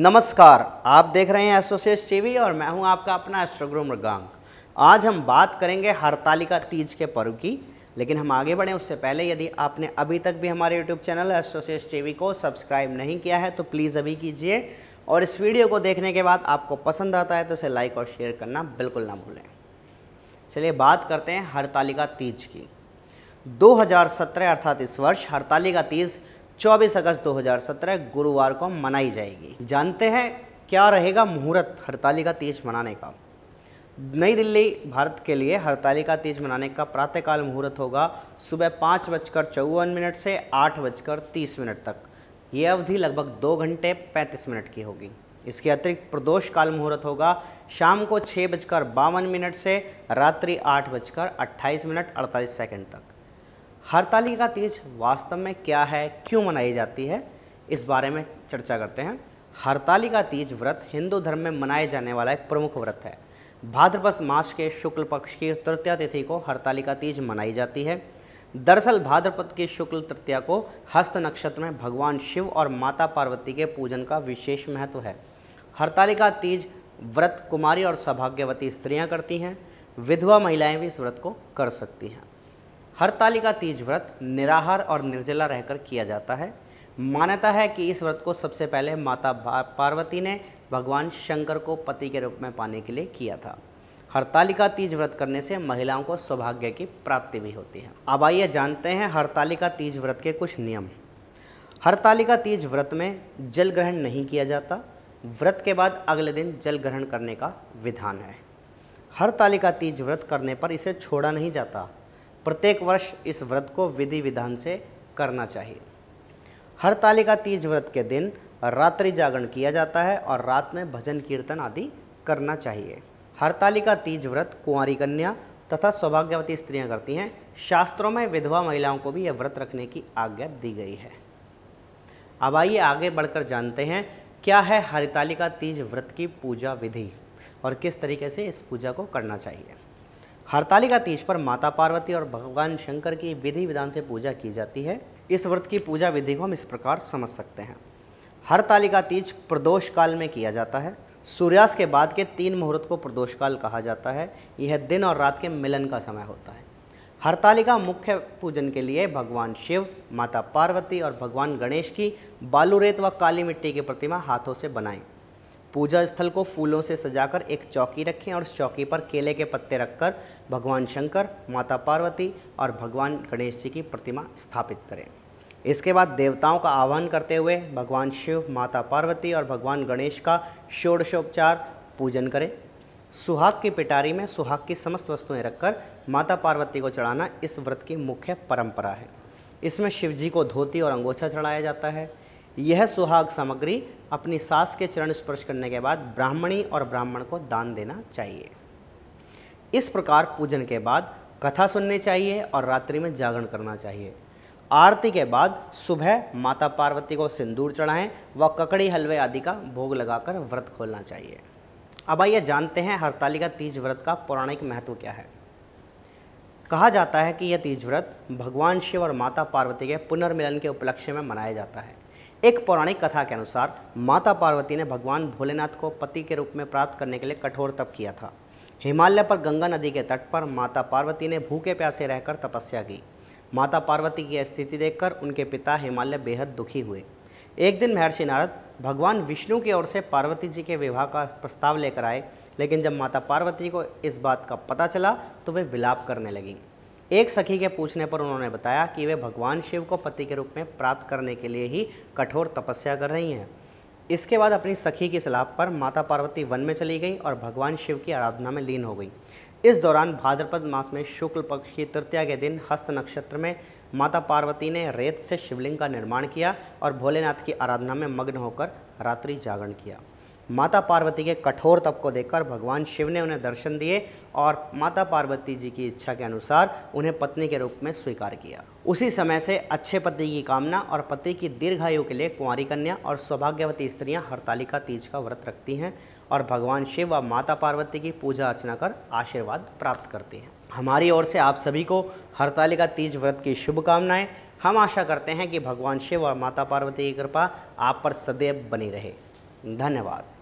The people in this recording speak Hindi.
नमस्कार आप देख रहे हैं एसोसिएट टीवी और मैं हूं आपका अपना एस्ट्रोग्रो मृगांक आज हम बात करेंगे हड़तालिका तीज के पर्व की लेकिन हम आगे बढ़ें उससे पहले यदि आपने अभी तक भी हमारे यूट्यूब चैनल एसोसिएट टीवी को सब्सक्राइब नहीं किया है तो प्लीज़ अभी कीजिए और इस वीडियो को देखने के बाद आपको पसंद आता है तो उसे लाइक और शेयर करना बिल्कुल ना भूलें चलिए बात करते हैं हड़तालिका तीज की 2017 अर्थात इस वर्ष हड़तालिका तीज 24 अगस्त 2017 गुरुवार को मनाई जाएगी जानते हैं क्या रहेगा मुहूर्त हड़ताली का तीज मनाने का नई दिल्ली भारत के लिए हड़ताली का तीज मनाने का प्रातःकाल मुहूर्त होगा सुबह पाँच बजकर चौवन मिनट से आठ बजकर तीस मिनट तक ये अवधि लगभग दो घंटे पैंतीस मिनट की होगी इसके अतिरिक्त प्रदोष काल मुहूर्त होगा शाम को छः बजकर बावन मिनट से रात्रि आठ बजकर अट्ठाईस मिनट अड़तालीस सेकेंड तक हड़ताली का तीज वास्तव में क्या है क्यों मनाई जाती है इस बारे में चर्चा करते हैं हड़ताली का तीज व्रत हिंदू धर्म में मनाया जाने वाला एक प्रमुख व्रत है भाद्रपद मास के शुक्ल पक्ष की तृतीया तिथि को का तीज मनाई जाती है दरअसल भाद्रपद की शुक्ल तृतीया को हस्त नक्षत्र में भगवान शिव और माता पार्वती के पूजन का विशेष महत्व है का तीज व्रत कुमारी और सौभाग्यवती स्त्रियां करती हैं विधवा महिलाएं भी इस व्रत को कर सकती हैं हरतालिका तीज व्रत निराहार और निर्जला रहकर किया जाता है मान्यता है कि इस व्रत को सबसे पहले माता पार्वती ने भगवान शंकर को पति के रूप में पाने के लिए किया था हरतालिका तीज व्रत करने से महिलाओं को सौभाग्य की प्राप्ति भी होती है अब आइए जानते हैं हरतालिका तीज व्रत के कुछ नियम हरतालिका तीज व्रत में जल ग्रहण नहीं किया जाता व्रत के बाद अगले दिन जल ग्रहण करने का विधान है हरतालिका तीज व्रत करने पर इसे छोड़ा नहीं जाता प्रत्येक वर्ष इस व्रत को विधि विधान से करना चाहिए हर तालिका तीज व्रत के दिन रात्रि जागरण किया जाता है और रात में भजन कीर्तन आदि करना चाहिए हरतालिका तीज व्रत कुंवारी कन्या तथा सौभाग्यवती स्त्रियां करती हैं शास्त्रों में विधवा महिलाओं को भी यह व्रत रखने की आज्ञा दी गई है अब आइए आगे बढ़कर जानते हैं क्या है हरितालिका तीज व्रत की पूजा विधि और किस तरीके से इस पूजा को करना चाहिए हरतालिका तीज पर माता पार्वती और भगवान शंकर की विधि विधान से पूजा की जाती है इस व्रत की पूजा विधि को हम इस प्रकार समझ सकते हैं हरतालिका तीज प्रदोष काल में किया जाता है सूर्यास्त के बाद के तीन मुहूर्त को प्रदोष काल कहा जाता है यह दिन और रात के मिलन का समय होता है हरतालिका मुख्य पूजन के लिए भगवान शिव माता पार्वती और भगवान गणेश की बालू रेत व काली मिट्टी की प्रतिमा हाथों से बनाएं पूजा स्थल को फूलों से सजाकर एक चौकी रखें और उस चौकी पर केले के पत्ते रखकर भगवान शंकर माता पार्वती और भगवान गणेश जी की प्रतिमा स्थापित करें इसके बाद देवताओं का आह्वान करते हुए भगवान शिव माता पार्वती और भगवान गणेश का षोडशोपचार पूजन करें सुहाग की पिटारी में सुहाग की समस्त वस्तुएं रखकर माता पार्वती को चढ़ाना इस व्रत की मुख्य परंपरा है इसमें शिव जी को धोती और अंगोछा चढ़ाया जाता है यह सुहाग सामग्री अपनी सास के चरण स्पर्श करने के बाद ब्राह्मणी और ब्राह्मण को दान देना चाहिए इस प्रकार पूजन के बाद कथा सुननी चाहिए और रात्रि में जागरण करना चाहिए आरती के बाद सुबह माता पार्वती को सिंदूर चढ़ाएं व ककड़ी हलवे आदि का भोग लगाकर व्रत खोलना चाहिए अब आइए जानते हैं हरतालिका तीज व्रत का पौराणिक महत्व क्या है कहा जाता है कि यह तीज व्रत भगवान शिव और माता पार्वती के पुनर्मिलन के उपलक्ष्य में मनाया जाता है एक पौराणिक कथा के अनुसार माता पार्वती ने भगवान भोलेनाथ को पति के रूप में प्राप्त करने के लिए कठोर तप किया था हिमालय पर गंगा नदी के तट पर माता पार्वती ने भूखे प्यासे रहकर तपस्या की माता पार्वती की स्थिति देखकर उनके पिता हिमालय बेहद दुखी हुए एक दिन महर्षि नारद भगवान विष्णु की ओर से पार्वती जी के विवाह का प्रस्ताव लेकर आए लेकिन जब माता पार्वती को इस बात का पता चला तो वे विलाप करने लगीं एक सखी के पूछने पर उन्होंने बताया कि वे भगवान शिव को पति के रूप में प्राप्त करने के लिए ही कठोर तपस्या कर रही हैं इसके बाद अपनी सखी की सलाह पर माता पार्वती वन में चली गई और भगवान शिव की आराधना में लीन हो गई इस दौरान भाद्रपद मास में शुक्ल पक्ष की तृतीया के दिन हस्त नक्षत्र में माता पार्वती ने रेत से शिवलिंग का निर्माण किया और भोलेनाथ की आराधना में मग्न होकर रात्रि जागरण किया माता पार्वती के कठोर तप को देखकर भगवान शिव ने उन्हें दर्शन दिए और माता पार्वती जी की इच्छा के अनुसार उन्हें पत्नी के रूप में स्वीकार किया उसी समय से अच्छे पति की कामना और पति की दीर्घायु के लिए कुंवारी कन्या और सौभाग्यवती स्त्रियां हरतालिका तीज का व्रत रखती हैं और भगवान शिव व माता पार्वती की पूजा अर्चना कर आशीर्वाद प्राप्त करती हैं हमारी ओर से आप सभी को हरतालिका तीज व्रत की शुभकामनाएं हम आशा करते हैं कि भगवान शिव और माता पार्वती की कृपा आप पर सदैव बनी रहे धन्यवाद